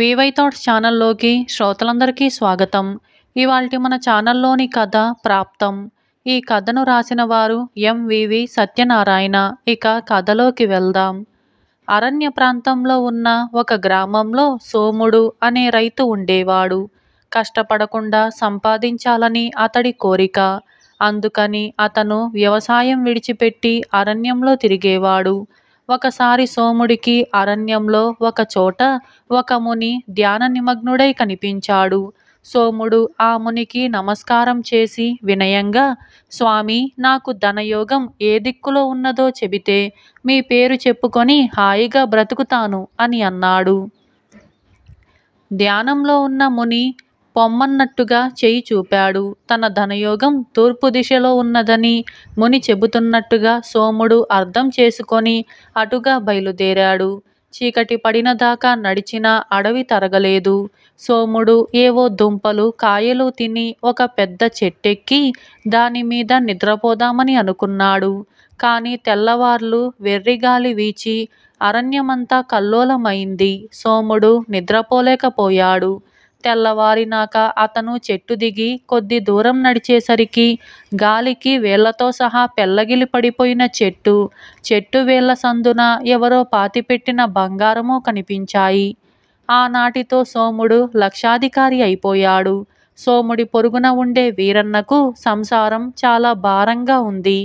VY thoughts ఛానల్లోకి శ్రోతలందరికీ స్వాగతం ఇవాళ మన ఛానల్లోని కథ ప్రాప్తం ఈ కథను రాసిన వారు ఎంవివి సత్యనారాయణ ఇక కథలోకి వెళ్దాం అరణ్య ప్రాంతంలో ఉన్న ఒక గ్రామంలో సోముడు అనే రైతు ఉండేవాడు కష్టపడకుండా సంపాదించాలని అతడి కోరిక అందుకని అతను వ్యవసాయం విడిచిపెట్టి అరణ్యంలో తిరిగేవాడు ఒకసారి సోముడికి అరణ్యంలో ఒక చోట ఒక ముని ధ్యాన నిమగ్నుడై కనిపించాడు సోముడు ఆ మునికి నమస్కారం చేసి వినయంగా స్వామి నాకు ధనయోగం ఏ దిక్కులో ఉన్నదో చెబితే మీ పేరు చెప్పుకొని హాయిగా బ్రతుకుతాను అని అన్నాడు ధ్యానంలో ఉన్న ముని పొమ్మన్నట్టుగా చేయి చూపాడు తన ధనయోగం తూర్పు దిశలో ఉన్నదని ముని చెబుతున్నట్టుగా సోముడు అర్థం చేసుకొని అటుగా బయలుదేరాడు చీకటి పడిన దాకా నడిచినా అడవి తరగలేదు సోముడు ఏవో దుంపలు కాయలు తిని ఒక పెద్ద చెట్టెక్కి దానిమీద నిద్రపోదామని అనుకున్నాడు కానీ తెల్లవార్లు వెర్రిగాలి వీచి అరణ్యమంతా కల్లోలమైంది సోముడు నిద్రపోలేకపోయాడు తెల్లవారినాక అతను చెట్టు దిగి కొద్ది దూరం నడిచేసరికి గాలికి వేళ్లతో సహా పెళ్లగిలి పడిపోయిన చెట్టు చెట్టు వేళ్ల సందున ఎవరో పాతిపెట్టిన బంగారము కనిపించాయి ఆనాటితో సోముడు లక్షాధికారి అయిపోయాడు సోముడి పొరుగున ఉండే వీరన్నకు సంసారం చాలా భారంగా ఉంది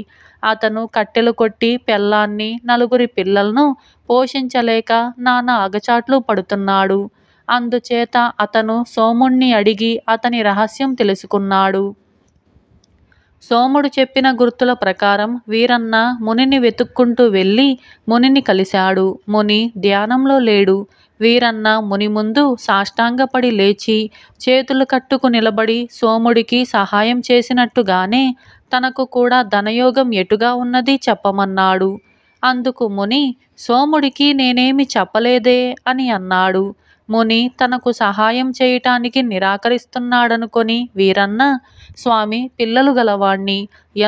అతను కట్టెలు కొట్టి పెళ్ళాన్ని నలుగురి పిల్లలను పోషించలేక నానా అగచాట్లు పడుతున్నాడు అందుచేత అతను సోముణ్ణి అడిగి అతని రహస్యం తెలుసుకున్నాడు సోముడు చెప్పిన గుర్తుల ప్రకారం వీరన్న మునిని వెతుక్కుంటూ వెళ్ళి మునిని కలిశాడు ముని ధ్యానంలో లేడు వీరన్న ముని ముందు సాష్టాంగపడి లేచి చేతులు కట్టుకు నిలబడి సోముడికి సహాయం చేసినట్టుగానే తనకు కూడా ధనయోగం ఎటుగా ఉన్నది చెప్పమన్నాడు అందుకు ముని సోముడికి నేనేమి చెప్పలేదే అని అన్నాడు ముని తనకు సహాయం చేయటానికి నిరాకరిస్తున్నాడనుకొని వీరన్న స్వామి పిల్లలు గలవాణ్ణి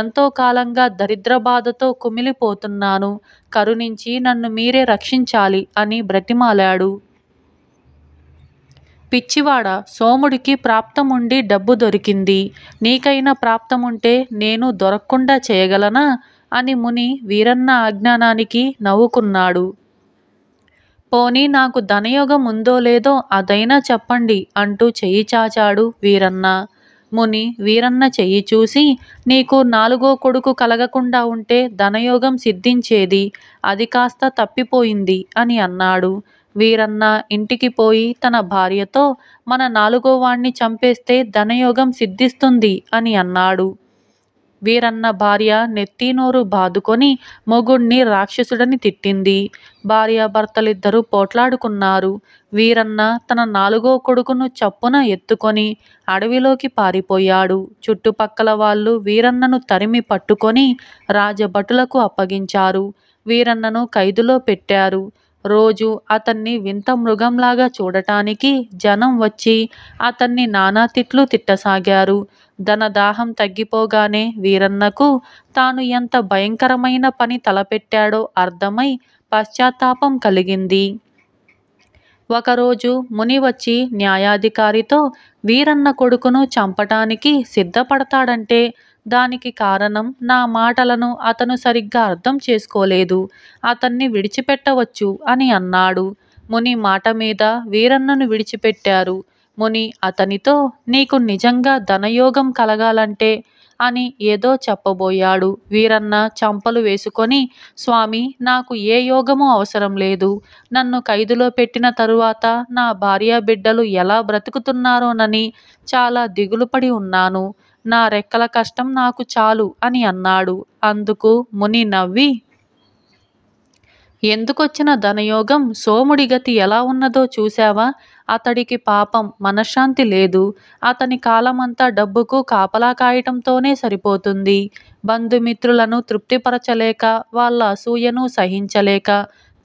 ఎంతో కాలంగా దరిద్ర బాధతో కుమిలిపోతున్నాను కరుణించి నన్ను మీరే రక్షించాలి అని బ్రతిమాలాడు పిచ్చివాడ సోముడికి ప్రాప్తముండి డబ్బు దొరికింది నీకైనా ప్రాప్తముంటే నేను దొరక్కుండా చేయగలనా అని ముని వీరన్న అజ్ఞానానికి నవ్వుకున్నాడు పోనీ నాకు ధనయోగం ఉందో లేదో అదైనా చెప్పండి అంటూ చెయ్యి చాచాడు వీరన్న ముని వీరన్న చెయ్యి చూసి నీకు నాలుగో కొడుకు కలగకుండా ఉంటే ధనయోగం సిద్ధించేది అది కాస్త తప్పిపోయింది అని అన్నాడు వీరన్న ఇంటికి పోయి తన భార్యతో మన నాలుగో వాణ్ణి చంపేస్తే ధనయోగం సిద్ధిస్తుంది అని అన్నాడు వీరన్న భార్య నెత్తీనోరు బాదుకొని మొగుణ్ణి రాక్షసుడని తిట్టింది భార్యాభర్తలిద్దరూ పోట్లాడుకున్నారు వీరన్న తన నాలుగో కొడుకును చప్పున ఎత్తుకొని అడవిలోకి పారిపోయాడు చుట్టుపక్కల వాళ్ళు వీరన్నను తరిమి పట్టుకొని రాజభటులకు అప్పగించారు వీరన్నను ఖైదులో పెట్టారు రోజు అతన్ని వింత మృగంలాగా చూడటానికి జనం వచ్చి అతన్ని నానా తిట్లు తిట్టసాగారు ధన దాహం తగ్గిపోగానే వీరన్నకు తాను ఎంత భయంకరమైన పని తలపెట్టాడో అర్థమై పశ్చాత్తాపం కలిగింది ఒకరోజు ముని వచ్చి న్యాయాధికారితో వీరన్న కొడుకును చంపటానికి సిద్ధపడతాడంటే దానికి కారణం నా మాటలను అతను సరిగ్గా అర్థం చేసుకోలేదు అతన్ని విడిచిపెట్టవచ్చు అని అన్నాడు ముని మాట మీద వీరన్నను విడిచిపెట్టారు ముని అతనితో నీకు నిజంగా ధనయోగం కలగాలంటే అని ఏదో చెప్పబోయాడు వీరన్న చంపలు వేసుకొని స్వామి నాకు ఏ యోగము అవసరం లేదు నన్ను ఖైదులో పెట్టిన తరువాత నా భార్య బిడ్డలు ఎలా బ్రతుకుతున్నారోనని చాలా దిగులుపడి ఉన్నాను నా రెక్కల కష్టం నాకు చాలు అని అన్నాడు అందుకు ముని నవ్వి ఎందుకొచ్చిన ధనయోగం సోముడి గతి ఎలా ఉన్నదో చూశావా అతడికి పాపం మనశ్శాంతి లేదు అతని కాలమంతా డబ్బుకు కాపలా కాయటంతోనే సరిపోతుంది బంధుమిత్రులను తృప్తిపరచలేక వాళ్ళ అసూయను సహించలేక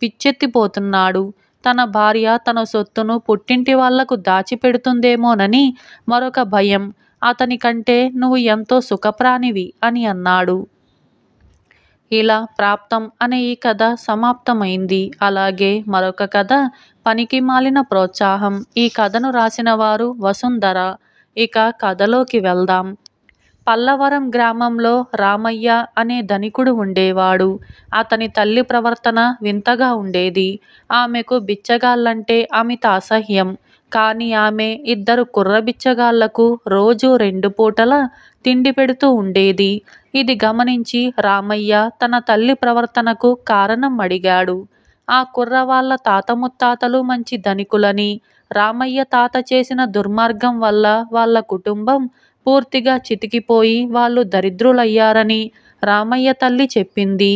పిచ్చెత్తిపోతున్నాడు తన భార్య తన సొత్తును పుట్టింటి వాళ్లకు దాచిపెడుతుందేమోనని మరొక భయం అతని కంటే నువ్వు ఎంతో సుఖప్రాణివి అని అన్నాడు ఇలా ప్రాప్తం అనే ఈ కథ సమాప్తమైంది అలాగే మరొక కథ పనికి మాలిన ప్రోత్సాహం ఈ కథను రాసిన వారు వసుంధర ఇక కథలోకి వెళ్దాం పల్లవరం గ్రామంలో రామయ్య అనే ధనికుడు ఉండేవాడు అతని తల్లి ప్రవర్తన వింతగా ఉండేది ఆమెకు బిచ్చగాళ్ళంటే అమిత అసహ్యం కానీ ఆమె ఇద్దరు కుర్ర బిచ్చగాళ్లకు రోజు రెండు పూటల తిండి పెడుతూ ఉండేది ఇది గమనించి రామయ్య తన తల్లి ప్రవర్తనకు కారణం అడిగాడు ఆ కుర్రవాళ్ల తాత ముత్తాతలు మంచి ధనికులని రామయ్య తాత చేసిన దుర్మార్గం వల్ల వాళ్ళ కుటుంబం పూర్తిగా చితికిపోయి వాళ్ళు దరిద్రులయ్యారని రామయ్య తల్లి చెప్పింది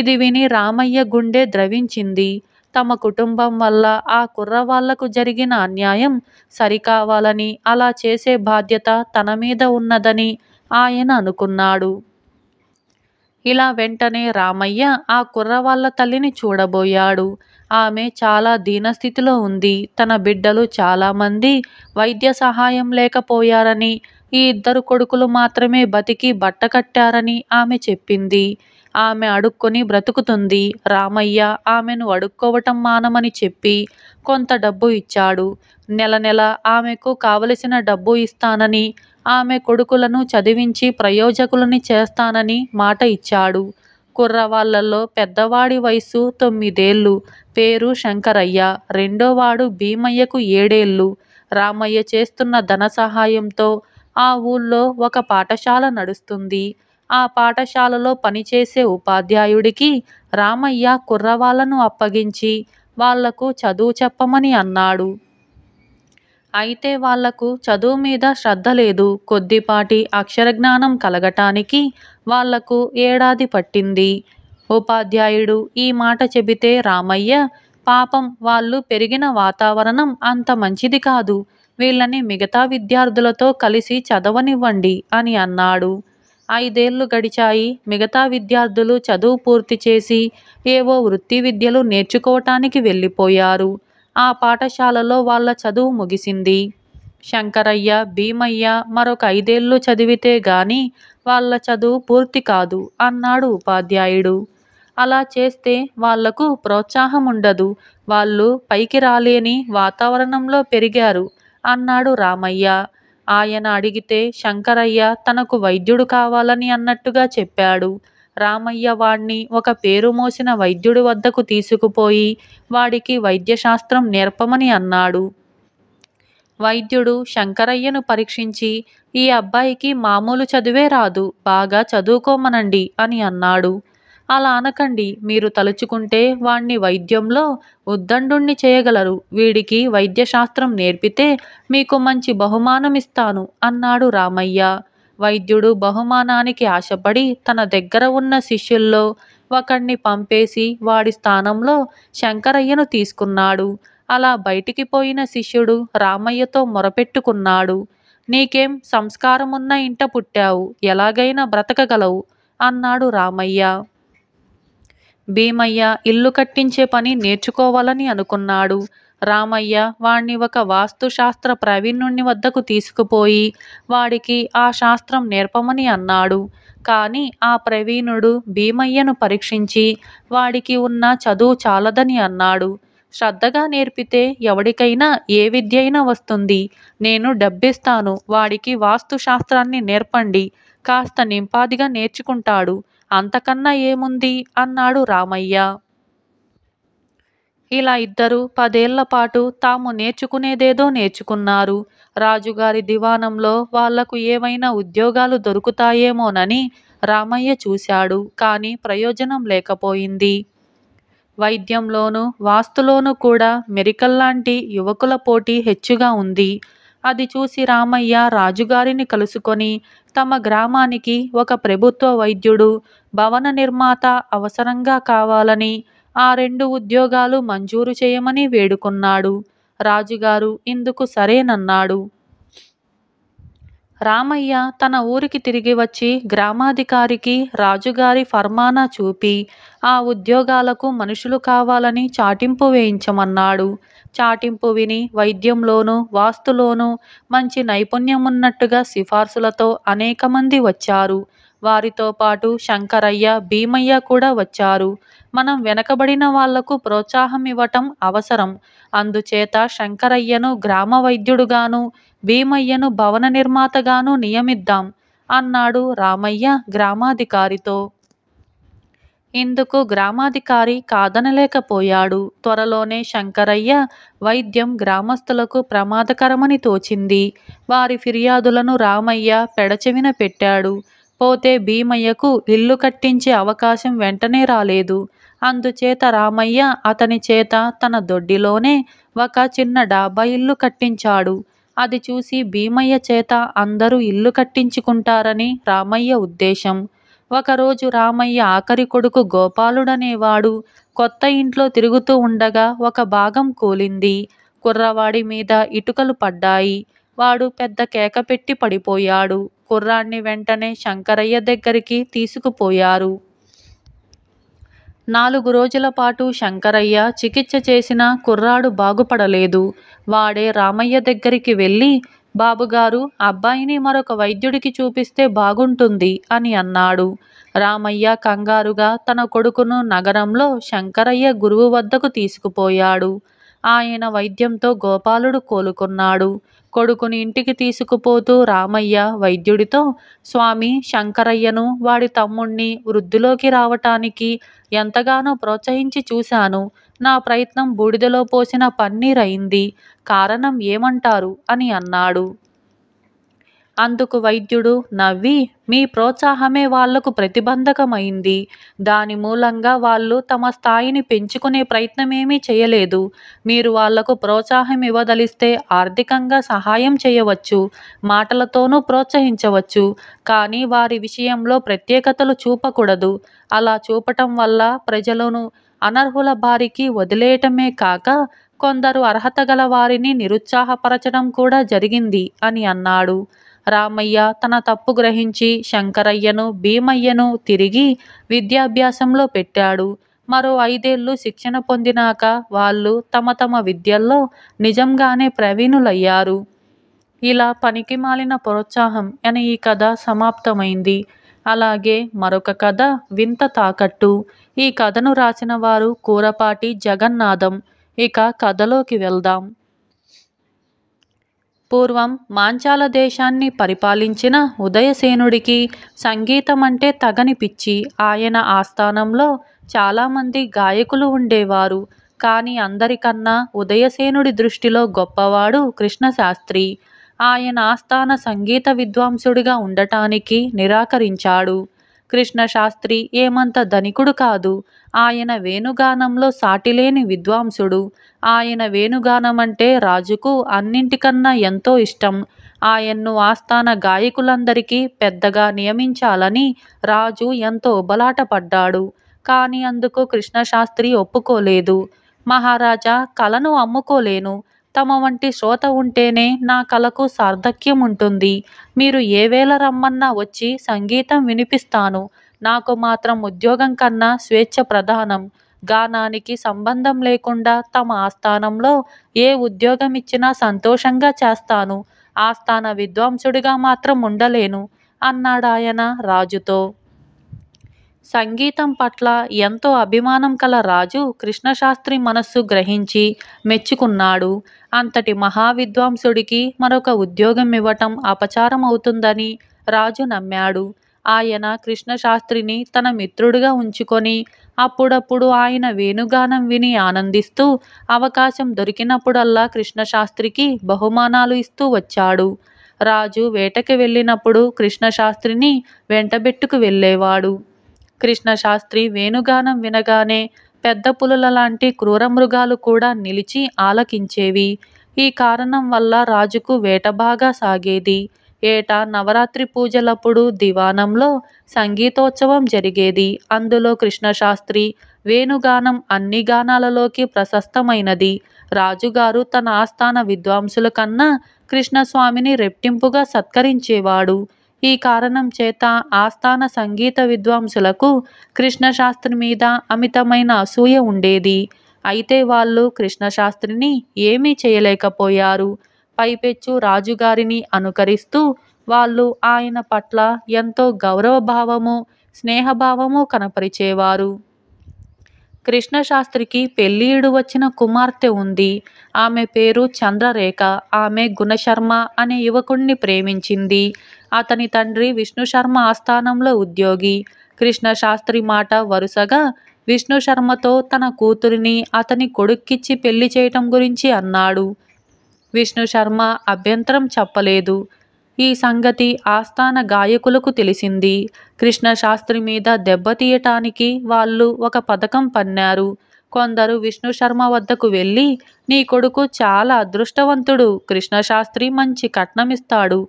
ఇది విని రామయ్య గుండె ద్రవించింది తమ కుటుంబం వల్ల ఆ కుర్రవాళ్లకు జరిగిన అన్యాయం సరికావాలని అలా చేసే బాధ్యత తన మీద ఉన్నదని ఆయన అనుకున్నాడు ఇలా వెంటనే రామయ్య ఆ కుర్రవాళ్ల తల్లిని చూడబోయాడు ఆమె చాలా దీనస్థితిలో ఉంది తన బిడ్డలు చాలామంది వైద్య సహాయం లేకపోయారని ఈ ఇద్దరు కొడుకులు మాత్రమే బతికి బట్ట కట్టారని ఆమె చెప్పింది ఆమె అడుక్కొని బ్రతుకుతుంది రామయ్య ఆమెను అడుక్కోవటం మానమని చెప్పి కొంత డబ్బు ఇచ్చాడు నెల నెల ఆమెకు కావలసిన డబ్బు ఇస్తానని ఆమె కొడుకులను చదివించి ప్రయోజకులని చేస్తానని మాట ఇచ్చాడు కుర్రవాళ్లలో పెద్దవాడి వయసు తొమ్మిదేళ్లు పేరు శంకరయ్య రెండోవాడు భీమయ్యకు ఏడేళ్లు రామయ్య చేస్తున్న ధన సహాయంతో ఆ ఊళ్ళో ఒక పాఠశాల నడుస్తుంది ఆ పాఠశాలలో పనిచేసే ఉపాధ్యాయుడికి రామయ్య కుర్రవాళ్లను అప్పగించి వాళ్లకు చదువు చెప్పమని అన్నాడు అయితే వాళ్లకు చదువు మీద శ్రద్ధ లేదు కొద్దిపాటి అక్షరజ్ఞానం కలగటానికి వాళ్లకు ఏడాది పట్టింది ఉపాధ్యాయుడు ఈ మాట చెబితే రామయ్య పాపం వాళ్ళు పెరిగిన వాతావరణం అంత మంచిది కాదు వీళ్ళని మిగతా విద్యార్థులతో కలిసి చదవనివ్వండి అని అన్నాడు ఐదేళ్లు గడిచాయి మిగతా విద్యార్థులు చదువు పూర్తి చేసి ఏవో వృత్తి విద్యలు నేర్చుకోవటానికి వెళ్ళిపోయారు ఆ పాఠశాలలో వాళ్ళ చదువు ముగిసింది శంకరయ్య భీమయ్య మరొక ఐదేళ్ళు చదివితే గాని వాళ్ళ చదువు పూర్తి కాదు అన్నాడు ఉపాధ్యాయుడు అలా చేస్తే వాళ్లకు ప్రోత్సాహం ఉండదు వాళ్ళు పైకి రాలేని వాతావరణంలో పెరిగారు అన్నాడు రామయ్య ఆయన అడిగితే శంకరయ్య తనకు వైద్యుడు కావాలని అన్నట్టుగా చెప్పాడు రామయ్య వాణ్ణి ఒక పేరు మోసిన వైద్యుడి వద్దకు తీసుకుపోయి వాడికి వైద్యశాస్త్రం నేర్పమని అన్నాడు వైద్యుడు శంకరయ్యను పరీక్షించి ఈ అబ్బాయికి మామూలు చదువే రాదు బాగా చదువుకోమనండి అని అన్నాడు అలా అనకండి మీరు తలుచుకుంటే వాణ్ణి వైద్యంలో ఉద్దండుణ్ణి చేయగలరు వీడికి వైద్యశాస్త్రం నేర్పితే మీకు మంచి బహుమానం ఇస్తాను అన్నాడు రామయ్య వైద్యుడు బహుమానానికి ఆశపడి తన దగ్గర ఉన్న శిష్యుల్లో ఒకణ్ణి పంపేసి వాడి స్థానంలో శంకరయ్యను తీసుకున్నాడు అలా బయటికి పోయిన శిష్యుడు రామయ్యతో మొరపెట్టుకున్నాడు నీకేం సంస్కారమున్న ఇంట పుట్టావు ఎలాగైనా బ్రతకగలవు అన్నాడు రామయ్య భీమయ్య ఇల్లు కట్టించే పని నేర్చుకోవాలని అనుకున్నాడు రామయ్య వాణ్ణి ఒక వాస్తుశాస్త్ర ప్రవీణుణ్ణి వద్దకు తీసుకుపోయి వాడికి ఆ శాస్త్రం నేర్పమని అన్నాడు కానీ ఆ ప్రవీణుడు భీమయ్యను పరీక్షించి వాడికి ఉన్న చదువు చాలదని అన్నాడు శ్రద్ధగా నేర్పితే ఎవడికైనా ఏ విద్య అయినా వస్తుంది నేను డబ్బిస్తాను వాడికి వాస్తుశాస్త్రాన్ని నేర్పండి కాస్త నింపాదిగా నేర్చుకుంటాడు అంతకన్నా ఏముంది అన్నాడు రామయ్య ఇలా ఇద్దరు పాటు తాము నేర్చుకునేదేదో నేర్చుకున్నారు రాజుగారి దివాణంలో వాళ్లకు ఏవైనా ఉద్యోగాలు దొరుకుతాయేమోనని రామయ్య చూశాడు కానీ ప్రయోజనం లేకపోయింది వైద్యంలోనూ వాస్తులోనూ కూడా మెరికల్ లాంటి యువకుల పోటీ హెచ్చుగా ఉంది అది చూసి రామయ్య రాజుగారిని కలుసుకొని తమ గ్రామానికి ఒక ప్రభుత్వ వైద్యుడు భవన నిర్మాత అవసరంగా కావాలని ఆ రెండు ఉద్యోగాలు మంజూరు చేయమని వేడుకున్నాడు రాజుగారు ఇందుకు సరేనన్నాడు రామయ్య తన ఊరికి తిరిగి వచ్చి గ్రామాధికారికి రాజుగారి ఫర్మానా చూపి ఆ ఉద్యోగాలకు మనుషులు కావాలని చాటింపు వేయించమన్నాడు చాటింపు విని వైద్యంలోనూ వాస్తులోనూ మంచి నైపుణ్యమున్నట్టుగా సిఫార్సులతో అనేక మంది వచ్చారు వారితో పాటు శంకరయ్య భీమయ్య కూడా వచ్చారు మనం వెనకబడిన వాళ్లకు ప్రోత్సాహం ఇవ్వటం అవసరం అందుచేత శంకరయ్యను గ్రామ వైద్యుడుగాను భీమయ్యను భవన నిర్మాతగాను నియమిద్దాం అన్నాడు రామయ్య గ్రామాధికారితో ఇందుకు గ్రామాధికారి కాదనలేకపోయాడు త్వరలోనే శంకరయ్య వైద్యం గ్రామస్తులకు ప్రమాదకరమని తోచింది వారి ఫిర్యాదులను రామయ్య పెడచెవిన పెట్టాడు పోతే భీమయ్యకు ఇల్లు కట్టించే అవకాశం వెంటనే రాలేదు అందుచేత రామయ్య అతని చేత తన దొడ్డిలోనే ఒక చిన్న డాబా ఇల్లు కట్టించాడు అది చూసి భీమయ్య చేత అందరూ ఇల్లు కట్టించుకుంటారని రామయ్య ఉద్దేశం ఒకరోజు రామయ్య ఆఖరి కొడుకు గోపాలుడనేవాడు కొత్త ఇంట్లో తిరుగుతూ ఉండగా ఒక భాగం కూలింది కుర్రవాడి మీద ఇటుకలు పడ్డాయి వాడు పెద్ద కేక పెట్టి పడిపోయాడు కుర్రాడిని వెంటనే శంకరయ్య దగ్గరికి తీసుకుపోయారు నాలుగు రోజుల పాటు శంకరయ్య చికిత్స చేసిన కుర్రాడు బాగుపడలేదు వాడే రామయ్య దగ్గరికి వెళ్ళి బాబుగారు అబ్బాయిని మరొక వైద్యుడికి చూపిస్తే బాగుంటుంది అని అన్నాడు రామయ్య కంగారుగా తన కొడుకును నగరంలో శంకరయ్య గురువు వద్దకు తీసుకుపోయాడు ఆయన వైద్యంతో గోపాలుడు కోలుకున్నాడు కొడుకుని ఇంటికి తీసుకుపోతూ రామయ్య వైద్యుడితో స్వామి శంకరయ్యను వాడి తమ్ముణ్ణి వృద్ధిలోకి రావటానికి ఎంతగానో ప్రోత్సహించి చూశాను నా ప్రయత్నం బూడిదలో పోసిన పన్నీరైంది కారణం ఏమంటారు అని అన్నాడు అందుకు వైద్యుడు నవ్వి మీ ప్రోత్సాహమే వాళ్లకు ప్రతిబంధకమైంది దాని మూలంగా వాళ్ళు తమ స్థాయిని పెంచుకునే ప్రయత్నమేమీ చేయలేదు మీరు వాళ్లకు ప్రోత్సాహం ఇవ్వదలిస్తే ఆర్థికంగా సహాయం చేయవచ్చు మాటలతోనూ ప్రోత్సహించవచ్చు కానీ వారి విషయంలో ప్రత్యేకతలు చూపకూడదు అలా చూపటం వల్ల ప్రజలను అనర్హుల బారికి వదిలేయటమే కాక కొందరు అర్హత గల వారిని నిరుత్సాహపరచడం కూడా జరిగింది అని అన్నాడు రామయ్య తన తప్పు గ్రహించి శంకరయ్యను భీమయ్యను తిరిగి విద్యాభ్యాసంలో పెట్టాడు మరో ఐదేళ్లు శిక్షణ పొందినాక వాళ్ళు తమ తమ విద్యల్లో నిజంగానే ప్రవీణులయ్యారు ఇలా పనికి మాలిన ప్రోత్సాహం అనే ఈ కథ సమాప్తమైంది అలాగే మరొక కథ వింత తాకట్టు ఈ కథను రాసిన వారు కూరపాటి జగన్నాథం ఇక కథలోకి వెళ్దాం పూర్వం మాంచాల దేశాన్ని పరిపాలించిన ఉదయసేనుడికి సంగీతం అంటే తగని పిచ్చి ఆయన ఆస్థానంలో చాలామంది గాయకులు ఉండేవారు కానీ అందరికన్నా ఉదయసేనుడి దృష్టిలో గొప్పవాడు కృష్ణశాస్త్రి ఆయన ఆస్థాన సంగీత విద్వాంసుడిగా ఉండటానికి నిరాకరించాడు కృష్ణశాస్త్రి ఏమంత ధనికుడు కాదు ఆయన వేణుగానంలో సాటిలేని విద్వాంసుడు ఆయన వేణుగానమంటే రాజుకు అన్నింటికన్నా ఎంతో ఇష్టం ఆయన్ను ఆస్థాన గాయకులందరికీ పెద్దగా నియమించాలని రాజు ఎంతో బలాటపడ్డాడు కానీ అందుకు కృష్ణశాస్త్రి ఒప్పుకోలేదు మహారాజా కలను అమ్ముకోలేను తమ వంటి శ్రోత ఉంటేనే నా కలకు సార్థక్యం ఉంటుంది మీరు ఏ వేళ రమ్మన్నా వచ్చి సంగీతం వినిపిస్తాను నాకు మాత్రం ఉద్యోగం కన్నా స్వేచ్ఛ ప్రధానం గానానికి సంబంధం లేకుండా తమ ఆస్థానంలో ఏ ఉద్యోగం ఇచ్చినా సంతోషంగా చేస్తాను ఆస్థాన విద్వాంసుడిగా మాత్రం ఉండలేను అన్నాడాయన రాజుతో సంగీతం పట్ల ఎంతో అభిమానం కల రాజు కృష్ణశాస్త్రి మనస్సు గ్రహించి మెచ్చుకున్నాడు అంతటి మహావిద్వాంసుడికి మరొక ఉద్యోగం ఇవ్వటం అపచారం అవుతుందని రాజు నమ్మాడు ఆయన కృష్ణశాస్త్రిని తన మిత్రుడిగా ఉంచుకొని అప్పుడప్పుడు ఆయన వేణుగానం విని ఆనందిస్తూ అవకాశం దొరికినప్పుడల్లా కృష్ణశాస్త్రికి బహుమానాలు ఇస్తూ వచ్చాడు రాజు వేటకి వెళ్ళినప్పుడు కృష్ణశాస్త్రిని వెంటబెట్టుకు వెళ్ళేవాడు కృష్ణ శాస్త్రి వేణుగానం వినగానే పెద్ద పులుల లాంటి క్రూర మృగాలు కూడా నిలిచి ఆలకించేవి ఈ కారణం వల్ల రాజుకు వేట బాగా సాగేది ఏటా నవరాత్రి పూజలప్పుడు దివానంలో సంగీతోత్సవం జరిగేది అందులో కృష్ణశాస్త్రి వేణుగానం అన్ని గానాలలోకి ప్రశస్తమైనది రాజుగారు తన ఆస్థాన విద్వాంసుల కన్నా కృష్ణస్వామిని రెట్టింపుగా సత్కరించేవాడు ఈ కారణం చేత ఆస్థాన సంగీత విద్వాంసులకు కృష్ణశాస్త్రి మీద అమితమైన అసూయ ఉండేది అయితే వాళ్ళు కృష్ణశాస్త్రిని ఏమీ చేయలేకపోయారు పైపెచ్చు రాజుగారిని అనుకరిస్తూ వాళ్ళు ఆయన పట్ల ఎంతో గౌరవభావము స్నేహభావము కనపరిచేవారు కృష్ణశాస్త్రికి పెళ్ళీడు వచ్చిన కుమార్తె ఉంది ఆమె పేరు చంద్రరేఖ ఆమె గుణశర్మ అనే యువకుణ్ణి ప్రేమించింది అతని తండ్రి విష్ణుశర్మ ఆస్థానంలో ఉద్యోగి కృష్ణశాస్త్రి మాట వరుసగా విష్ణుశర్మతో తన కూతురిని అతని కొడుక్కిచ్చి పెళ్లి చేయటం గురించి అన్నాడు విష్ణుశర్మ అభ్యంతరం చెప్పలేదు ఈ సంగతి ఆస్థాన గాయకులకు తెలిసింది కృష్ణశాస్త్రి మీద దెబ్బతీయటానికి వాళ్ళు ఒక పథకం పన్నారు కొందరు విష్ణు శర్మ వద్దకు వెళ్ళి నీ కొడుకు చాలా అదృష్టవంతుడు కృష్ణశాస్త్రి మంచి కట్నమిస్తాడు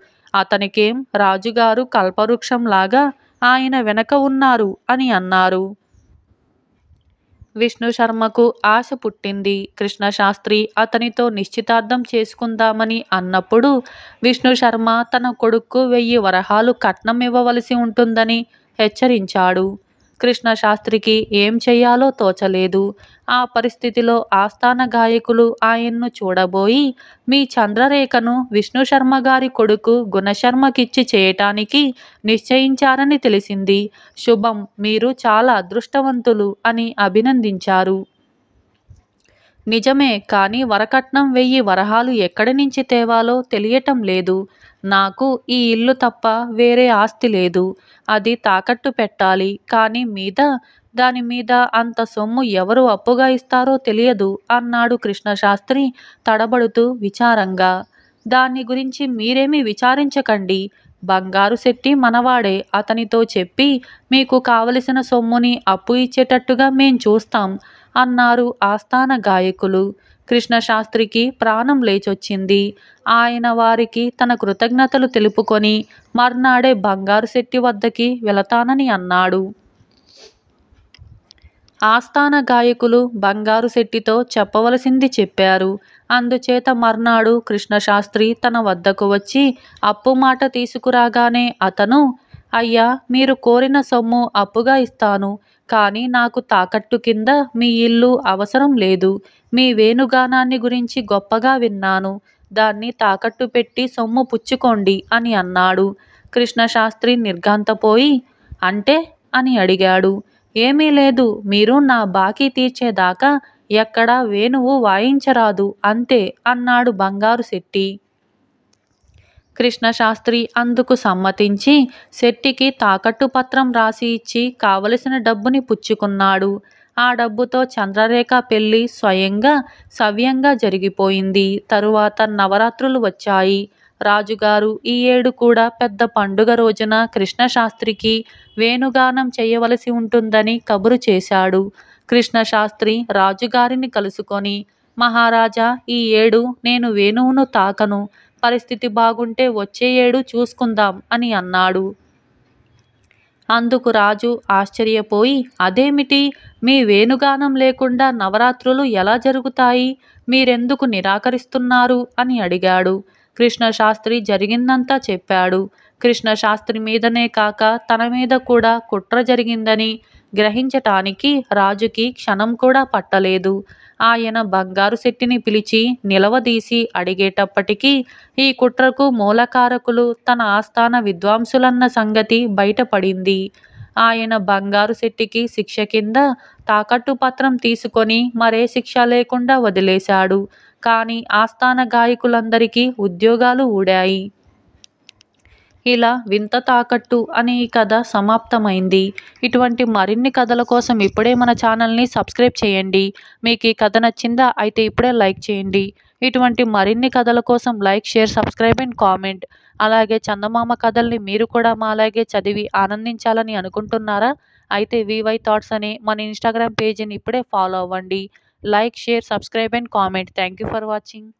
అతనికేం రాజుగారు కల్పవృక్షంలాగా ఆయన వెనక ఉన్నారు అని అన్నారు విష్ణు శర్మకు ఆశ పుట్టింది కృష్ణశాస్త్రి అతనితో నిశ్చితార్థం చేసుకుందామని అన్నప్పుడు విష్ణు శర్మ తన కొడుకు వెయ్యి వరహాలు కట్నం ఇవ్వవలసి ఉంటుందని హెచ్చరించాడు కృష్ణశాస్త్రికి ఏం చేయాలో తోచలేదు ఆ పరిస్థితిలో ఆస్థాన గాయకులు ఆయన్ను చూడబోయి మీ చంద్రరేఖను విష్ణు శర్మ గారి కొడుకు గుణశర్మకిచ్చి చేయటానికి నిశ్చయించారని తెలిసింది శుభం మీరు చాలా అదృష్టవంతులు అని అభినందించారు నిజమే కానీ వరకట్నం వెయ్యి వరహాలు ఎక్కడి నుంచి తేవాలో తెలియటం లేదు నాకు ఈ ఇల్లు తప్ప వేరే ఆస్తి లేదు అది తాకట్టు పెట్టాలి కానీ మీద దానిమీద అంత సొమ్ము ఎవరు అప్పుగా ఇస్తారో తెలియదు అన్నాడు కృష్ణశాస్త్రి తడబడుతూ విచారంగా దాన్ని గురించి మీరేమీ విచారించకండి బంగారు శెట్టి మనవాడే అతనితో చెప్పి మీకు కావలసిన సొమ్ముని అప్పు ఇచ్చేటట్టుగా మేం చూస్తాం అన్నారు ఆస్థాన గాయకులు కృష్ణశాస్త్రికి ప్రాణం లేచొచ్చింది ఆయన వారికి తన కృతజ్ఞతలు తెలుపుకొని మర్నాడే బంగారు శెట్టి వద్దకి వెళతానని అన్నాడు ఆస్థాన గాయకులు బంగారు శెట్టితో చెప్పవలసింది చెప్పారు అందుచేత మర్నాడు కృష్ణశాస్త్రి తన వద్దకు వచ్చి అప్పు మాట తీసుకురాగానే అతను అయ్యా మీరు కోరిన సొమ్ము అప్పుగా ఇస్తాను కానీ నాకు తాకట్టు కింద మీ ఇల్లు అవసరం లేదు మీ వేణుగానాన్ని గురించి గొప్పగా విన్నాను దాన్ని తాకట్టు పెట్టి సొమ్ము పుచ్చుకోండి అని అన్నాడు కృష్ణశాస్త్రి నిర్ఘాంతపోయి అంటే అని అడిగాడు ఏమీ లేదు మీరు నా బాకీ తీర్చేదాకా ఎక్కడా వేణువు వాయించరాదు అంతే అన్నాడు బంగారు శెట్టి కృష్ణశాస్త్రి అందుకు సమ్మతించి శెట్టికి తాకట్టు పత్రం రాసి ఇచ్చి కావలసిన డబ్బుని పుచ్చుకున్నాడు ఆ డబ్బుతో చంద్రరేఖ పెళ్లి స్వయంగా సవ్యంగా జరిగిపోయింది తరువాత నవరాత్రులు వచ్చాయి రాజుగారు ఈ ఏడు కూడా పెద్ద పండుగ రోజున కృష్ణశాస్త్రికి వేణుగానం చేయవలసి ఉంటుందని కబురు చేశాడు కృష్ణశాస్త్రి రాజుగారిని కలుసుకొని మహారాజా ఈ ఏడు నేను వేణువును తాకను పరిస్థితి బాగుంటే వచ్చే ఏడు చూసుకుందాం అని అన్నాడు అందుకు రాజు ఆశ్చర్యపోయి అదేమిటి మీ వేణుగానం లేకుండా నవరాత్రులు ఎలా జరుగుతాయి మీరెందుకు నిరాకరిస్తున్నారు అని అడిగాడు కృష్ణశాస్త్రి జరిగిందంతా చెప్పాడు కృష్ణశాస్త్రి మీదనే కాక తన మీద కూడా కుట్ర జరిగిందని గ్రహించటానికి రాజుకి క్షణం కూడా పట్టలేదు ఆయన బంగారు శెట్టిని పిలిచి నిలవదీసి అడిగేటప్పటికీ ఈ కుట్రకు మూలకారకులు తన ఆస్థాన విద్వాంసులన్న సంగతి బయటపడింది ఆయన బంగారు శెట్టికి శిక్ష కింద తాకట్టు పత్రం తీసుకొని మరే శిక్ష లేకుండా వదిలేశాడు కానీ ఆస్థాన గాయకులందరికీ ఉద్యోగాలు ఊడాయి ఇలా వింత తాకట్టు అనే ఈ కథ సమాప్తమైంది ఇటువంటి మరిన్ని కథల కోసం ఇప్పుడే మన ఛానల్ని సబ్స్క్రైబ్ చేయండి మీకు ఈ కథ నచ్చిందా అయితే ఇప్పుడే లైక్ చేయండి ఇటువంటి మరిన్ని కథల కోసం like share subscribe and comment అలాగే చందమామ కథల్ని మీరు కూడా మాలాగే చదివి ఆనందించాలని అనుకుంటున్నారా అయితే వివై థాట్స్ అనే మన ఇన్స్టాగ్రామ్ పేజీని ఇప్పుడే ఫాలో అవ్వండి like share subscribe and comment thank you for watching